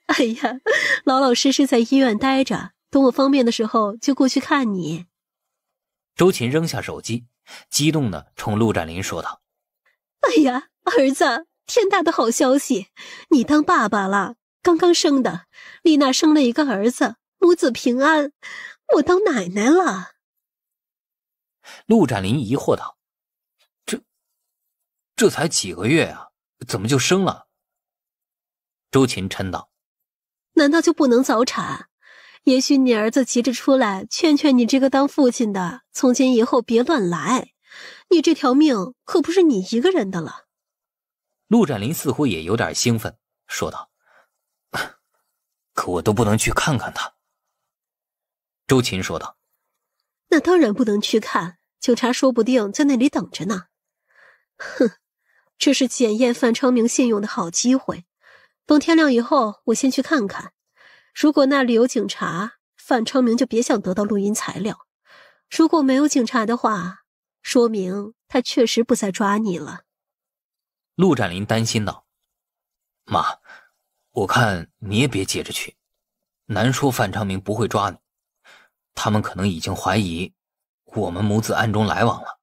哎呀，老老实实，在医院待着。”等我方便的时候就过去看你。
周琴扔下手机，激动的冲陆展林说道：“
哎呀，儿子，天大的好消息！你当爸爸了，刚刚生的，丽娜生了一个儿子，母子平安，我当奶奶了。”
陆展林疑惑道：“这，这才几个月啊，怎么就生了？”周琴嗔道：“
难道就不能早产？”也许你儿子急着出来劝劝你这个当父亲的，从今以后别乱来，你这条命可不是你一个人的了。
陆展林似乎也有点兴奋，说道：“可我都不能去看看他。”周琴说道：“
那当然不能去看，警察说不定在那里等着呢。”哼，这是检验范昌明信用的好机会。等天亮以后，我先去看看。如果那里有警察，范昌明就别想得到录音材料；如果没有警察的话，说明他确实不再抓你了。
陆展林担心道：“妈，我看你也别接着去，难说范昌明不会抓你。他们可能已经怀疑我们母子暗中来往了。”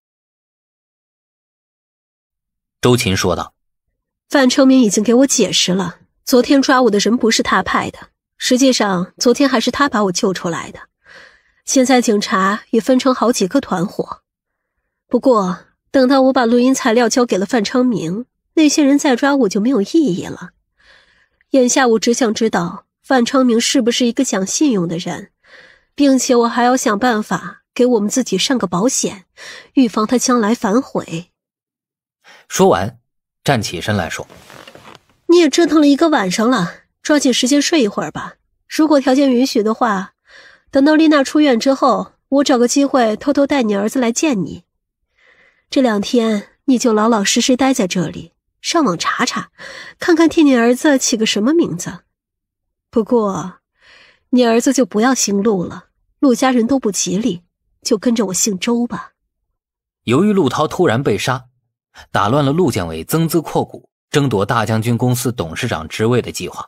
周琴说道：“
范成明已经给我解释了，昨天抓我的人不是他派的。”实际上，昨天还是他把我救出来的。现在警察也分成好几个团伙。不过，等到我把录音材料交给了范昌明，那些人再抓我就没有意义了。眼下，我只想知道范昌明是不是一个讲信用的人，并且我还要想办法给我们自己上个保险，预防他将来反悔。
说完，站起身来说：“
你也折腾了一个晚上了。”抓紧时间睡一会儿吧。如果条件允许的话，等到丽娜出院之后，我找个机会偷偷带你儿子来见你。这两天你就老老实实待在这里，上网查查，看看替你儿子起个什么名字。不过，你儿子就不要姓陆了，陆家人都不吉利，就跟着我姓周吧。
由于陆涛突然被杀，打乱了陆建伟增资扩股、争夺大将军公司董事长职位的计划。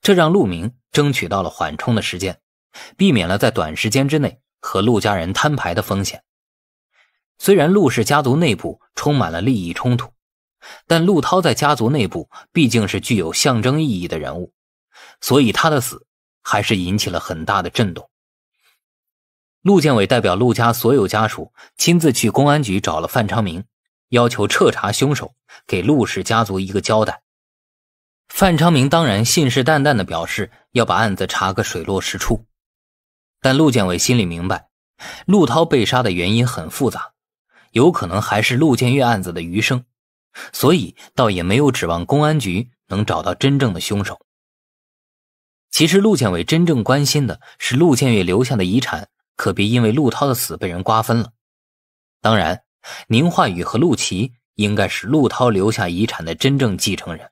这让陆明争取到了缓冲的时间，避免了在短时间之内和陆家人摊牌的风险。虽然陆氏家族内部充满了利益冲突，但陆涛在家族内部毕竟是具有象征意义的人物，所以他的死还是引起了很大的震动。陆建伟代表陆家所有家属，亲自去公安局找了范昌明，要求彻查凶手，给陆氏家族一个交代。范昌明当然信誓旦旦的表示要把案子查个水落石出，但陆建伟心里明白，陆涛被杀的原因很复杂，有可能还是陆建岳案子的余生，所以倒也没有指望公安局能找到真正的凶手。其实陆建伟真正关心的是陆建岳留下的遗产，可别因为陆涛的死被人瓜分了。当然，宁化宇和陆琪应该是陆涛留下遗产的真正继承人。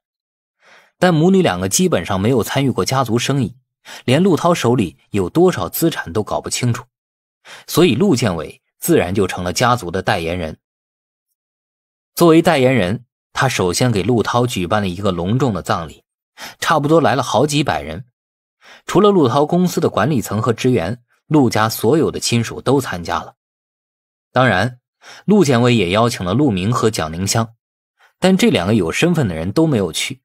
但母女两个基本上没有参与过家族生意，连陆涛手里有多少资产都搞不清楚，所以陆建伟自然就成了家族的代言人。作为代言人，他首先给陆涛举办了一个隆重的葬礼，差不多来了好几百人，除了陆涛公司的管理层和职员，陆家所有的亲属都参加了。当然，陆建伟也邀请了陆明和蒋宁香，但这两个有身份的人都没有去。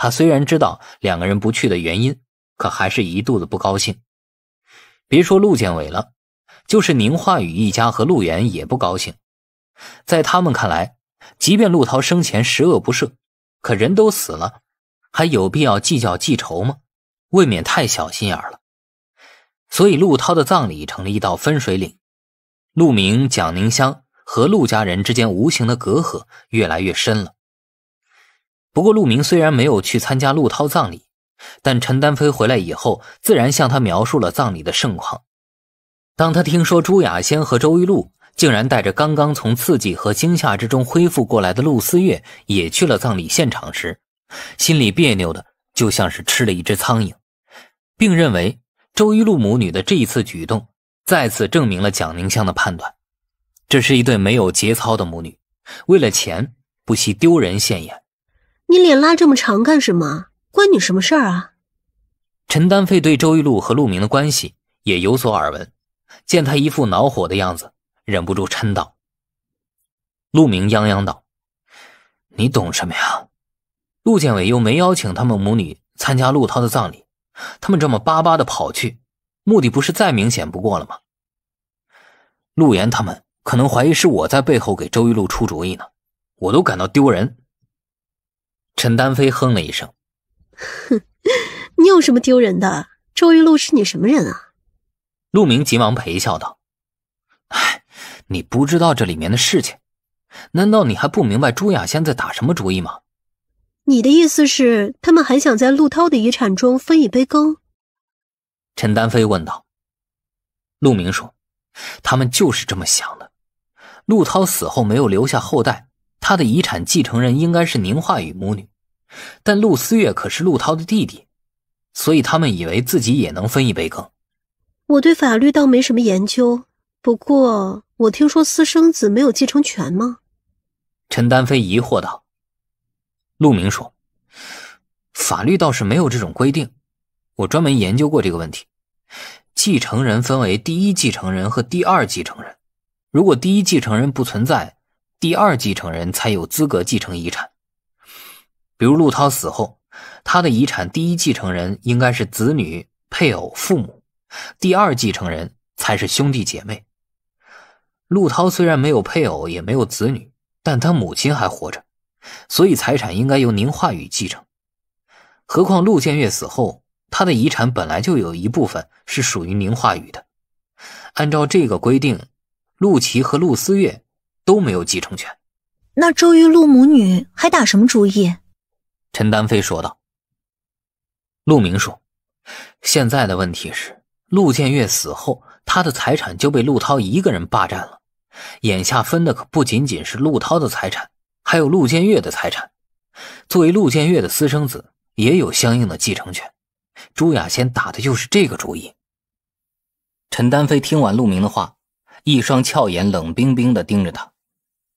他虽然知道两个人不去的原因，可还是一肚子不高兴。别说陆建伟了，就是宁化宇一家和陆远也不高兴。在他们看来，即便陆涛生前十恶不赦，可人都死了，还有必要计较记仇吗？未免太小心眼了。所以陆涛的葬礼成了一道分水岭，陆明、蒋宁香和陆家人之间无形的隔阂越来越深了。不过，陆明虽然没有去参加陆涛葬礼，但陈丹飞回来以后，自然向他描述了葬礼的盛况。当他听说朱雅仙和周玉露竟然带着刚刚从刺激和惊吓之中恢复过来的陆思月也去了葬礼现场时，心里别扭的就像是吃了一只苍蝇，并认为周玉露母女的这一次举动再次证明了蒋宁香的判断：这是一对没有节操的母女，为了钱不惜丢人现眼。
你脸拉这么长干什么？关你什么事儿啊？
陈丹飞对周玉露和陆明的关系也有所耳闻，见他一副恼火的样子，忍不住嗔道：“陆明，泱泱道，你懂什么呀？陆建伟又没邀请他们母女参加陆涛的葬礼，他们这么巴巴的跑去，目的不是再明显不过了吗？陆岩他们可能怀疑是我在背后给周玉露出主意呢，我都感到丢人。”陈丹飞哼了一声：“
哼，你有什么丢人的？周玉露是你什么人啊？”
陆明急忙陪笑道：“哎，你不知道这里面的事情，难道你还不明白朱雅仙在打什么主意吗？”
你的意思是，他们还想在陆涛的遗产中分一杯羹？”
陈丹飞问道。陆明说：“他们就是这么想的。陆涛死后没有留下后代。”他的遗产继承人应该是宁化宇母女，但陆思月可是陆涛的弟弟，所以他们以为自己也能分一杯羹。
我对法律倒没什么研究，不过我听说私生子没有继承权吗？
陈丹飞疑惑道。陆明说：“法律倒是没有这种规定，我专门研究过这个问题。继承人分为第一继承人和第二继承人，如果第一继承人不存在。”第二继承人才有资格继承遗产，比如陆涛死后，他的遗产第一继承人应该是子女、配偶、父母，第二继承人才是兄弟姐妹。陆涛虽然没有配偶，也没有子女，但他母亲还活着，所以财产应该由宁化宇继承。何况陆建岳死后，他的遗产本来就有一部分是属于宁化宇的。按照这个规定，陆琪和陆思月。都没有继承权，
那周玉露母女还
打什么主意？陈丹飞说道。陆明说：“现在的问题是，陆建岳死后，他的财产就被陆涛一个人霸占了。眼下分的可不仅仅是陆涛的财产，还有陆建岳的财产。作为陆建岳的私生子，也有相应的继承权。朱雅仙打的就是这个主意。”陈丹飞听完陆明的话。一双俏眼冷冰冰的盯着他，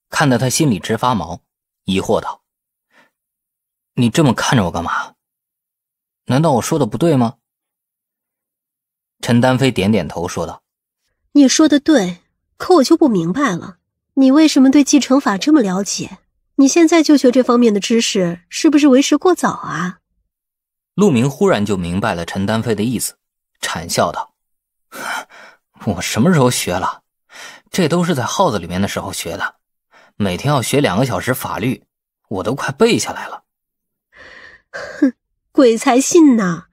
看得他心里直发毛，疑惑道：“你这么看着我干嘛？难道我说的不对吗？”陈丹飞点点头，说道：“
你说的对，可我就不明白了，你为什么对继承法这么了解？你现在就学这方面的知识，是不是为时过早啊？”
陆明忽然就明白了陈丹飞的意思，谄笑道：“我什么时候学了？”这都是在号子里面的时候学的，每天要学两个小时法律，我都快背下来了。
哼，鬼才信呢！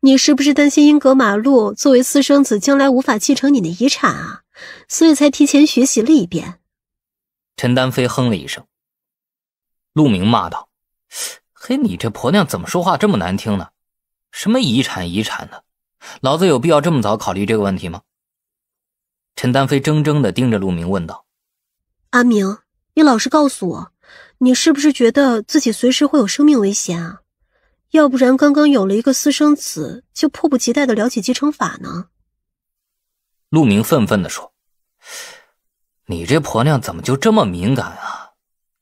你是不是担心英格玛路作为私生子将来无法继承你的遗产啊？所以才提前学习了一遍。
陈丹飞哼了一声，陆明骂道：“嘿，你这婆娘怎么说话这么难听呢？什么遗产遗产的，老子有必要这么早考虑这个问题吗？”陈丹飞怔怔地盯着陆明问道：“
阿明，你老实告诉我，你是不是觉得自己随时会有生命危险啊？要不然，刚刚有了一个私生子，就迫不及待的了解继承法呢？”
陆明愤愤地说：“你这婆娘怎么就这么敏感啊？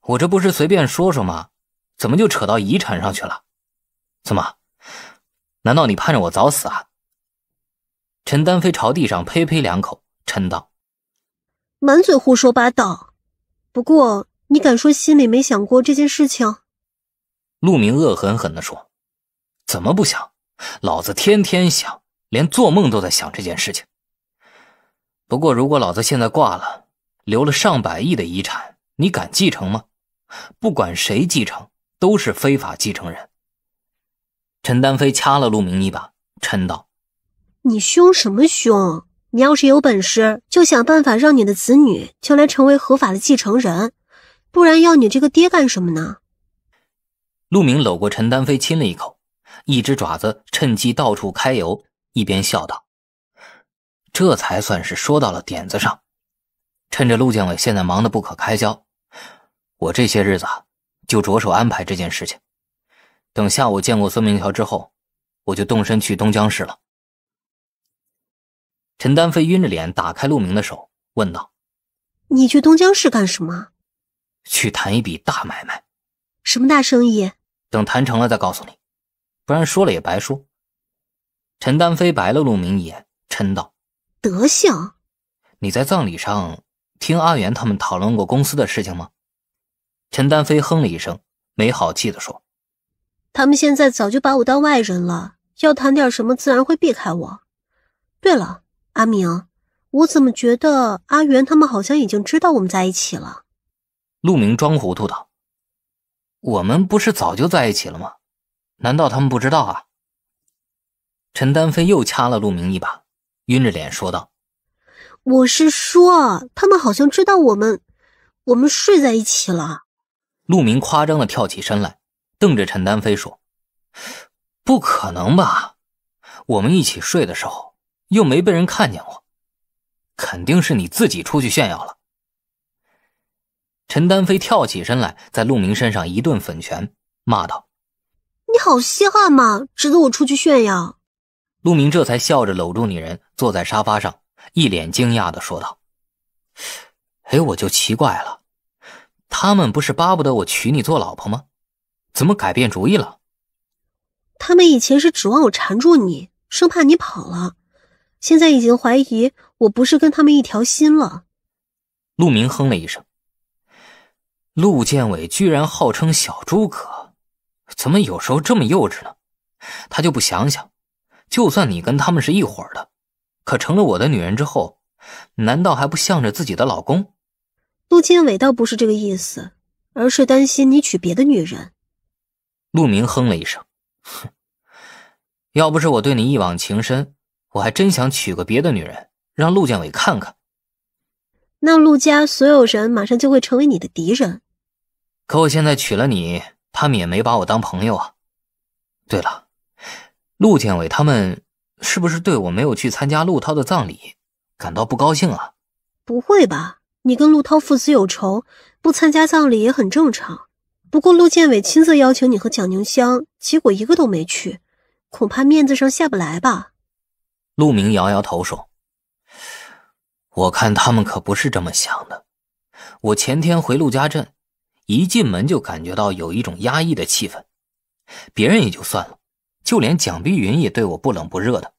我这不是随便说说吗？怎么就扯到遗产上去了？怎么，难道你盼着我早死啊？”陈丹飞朝地上呸呸两口。嗔道：“
满嘴胡说八道。不过，你敢说心里没想过这件事情？”
陆明恶狠狠地说：“怎么不想？老子天天想，连做梦都在想这件事情。不过，如果老子现在挂了，留了上百亿的遗产，你敢继承吗？不管谁继承，都是非法继承人。”陈丹飞掐了陆明一把，嗔道：“
你凶什么凶？”你要是有本事，就想办法让你的子女将来成为合法的继承人，不然要你这个爹干什么呢？
陆明搂过陈丹飞，亲了一口，一只爪子趁机到处揩油，一边笑道：“这才算是说到了点子上。”趁着陆建伟现在忙得不可开交，我这些日子就着手安排这件事情。等下午见过孙明桥之后，我就动身去东江市了。陈丹飞晕着脸，打开陆明的手，问道：“
你去东江市干什么？
去谈一笔大买卖。什
么大生意？
等谈成了再告诉你，不然说了也白说。”陈丹飞白了陆明一眼，嗔道：“德行！你在葬礼上听阿元他们讨论过公司的事情吗？”陈丹飞哼了一声，没好气地说：“
他们现在早就把我当外人了，要谈点什么自然会避开我。对了。”阿明，我怎么觉得阿元他们好像已经知道我们在一起了？
陆明装糊涂道：“我们不是早就在一起了吗？难道他们不知道啊？”陈丹飞又掐了陆明一把，晕着脸说道：“
我是说，他们好像知道我们，我们睡在一起了。”
陆明夸张的跳起身来，瞪着陈丹飞说：“不可能吧？我们一起睡的时候。”又没被人看见过，肯定是你自己出去炫耀了。陈丹飞跳起身来，在陆明身上一顿粉拳，骂道：“
你好稀罕嘛，值得我出去炫耀。”
陆明这才笑着搂住女人，坐在沙发上，一脸惊讶的说道：“哎，我就奇怪了，他们不是巴不得我娶你做老婆吗？怎么改变主意了？”他们以前是指望我缠住你，
生怕你跑了。现在已经怀疑我不是跟他们一条心了。
陆明哼了一声。陆建伟居然号称小诸葛，怎么有时候这么幼稚呢？他就不想想，就算你跟他们是一伙的，可成了我的女人之后，难道还不向着自己的老公？
陆建伟倒不是这个意思，而是担心你娶别的女人。
陆明哼了一声，哼，要不是我对你一往情深。我还真想娶个别的女人，让陆建伟看看。
那陆家所有人马上就会成为你的敌人。
可我现在娶了你，他们也没把我当朋友啊。对了，陆建伟他们是不是对我没有去参加陆涛的葬礼感到不高兴啊？不会
吧？你跟陆涛父子有仇，不参加葬礼也很正常。不过陆建伟亲自邀请你和蒋宁香，结果一个都没去，恐怕面子上下不来吧？
陆明摇摇头说：“我看他们可不是这么想的。我前天回陆家镇，一进门就感觉到有一种压抑的气氛。别人也就算了，就连蒋碧云也对我不冷不热的。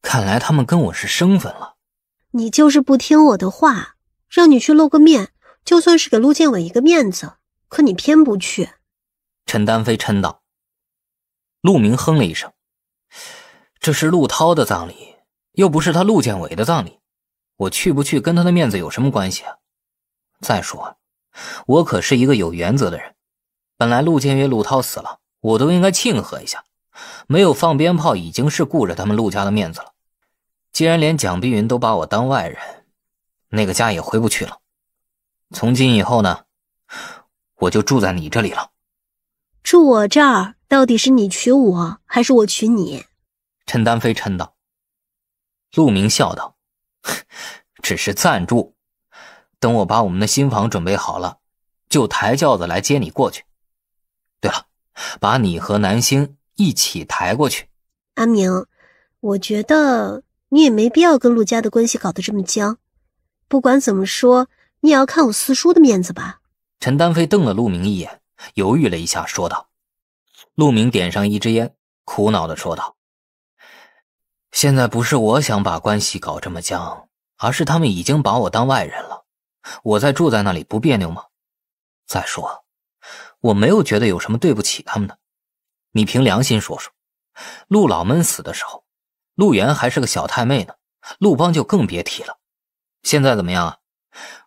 看来他们跟我是生分了。”“
你就是不听我的话，让你去露个面，就算是给陆建伟一个面子，可你偏不去。”
陈丹飞嗔道。陆明哼了一声。这是陆涛的葬礼，又不是他陆建伟的葬礼，我去不去跟他的面子有什么关系啊？再说，我可是一个有原则的人。本来陆建伟、陆涛死了，我都应该庆贺一下，没有放鞭炮已经是顾着他们陆家的面子了。既然连蒋碧云都把我当外人，那个家也回不去了。从今以后呢，我就住在你这里了。
住我这儿，到底是你娶我，还是我娶你？
陈丹飞嗔道：“陆明，笑道，只是暂住，等我把我们的新房准备好了，就抬轿子来接你过去。对了，把你和南星一起抬过去。”
阿明，我觉得你也没必要跟陆家的关系搞得这么僵。不管怎么说，你也要看我四叔的面子吧。
陈丹飞瞪了陆明一眼，犹豫了一下，说道：“陆明，点上一支烟，苦恼的说道。”现在不是我想把关系搞这么僵，而是他们已经把我当外人了。我再住在那里不别扭吗？再说，我没有觉得有什么对不起他们的。你凭良心说说，陆老们死的时候，陆源还是个小太妹呢，陆邦就更别提了。现在怎么样啊？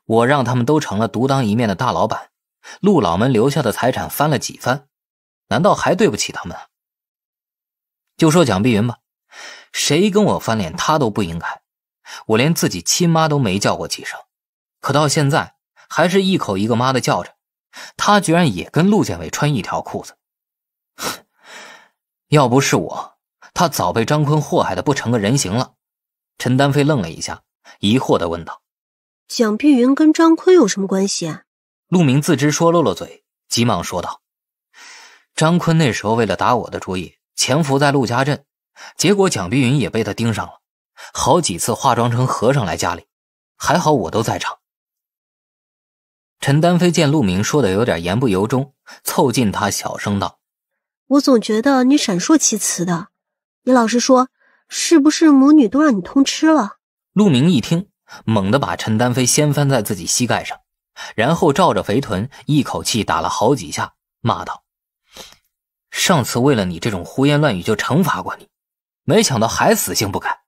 我让他们都成了独当一面的大老板，陆老们留下的财产翻了几番，难道还对不起他们？就说蒋碧云吧。谁跟我翻脸，他都不应该。我连自己亲妈都没叫过几声，可到现在还是一口一个妈的叫着。他居然也跟陆建伟穿一条裤子。要不是我，他早被张坤祸害的不成个人形了。陈丹飞愣了一下，疑惑的问道：“
蒋碧云跟张坤有什么关系？”啊？”
陆明自知说漏了嘴，急忙说道：“张坤那时候为了打我的主意，潜伏在陆家镇。”结果蒋碧云也被他盯上了，好几次化妆成和尚来家里，还好我都在场。陈丹飞见陆明说的有点言不由衷，凑近他小声道：“
我总觉得你闪烁其词的，你老实说，是不是母女都让你通吃了？”
陆明一听，猛地把陈丹飞掀翻在自己膝盖上，然后照着肥臀一口气打了好几下，骂道：“上次为了你这种胡言乱语就惩罚过你。”没想到还死性不改。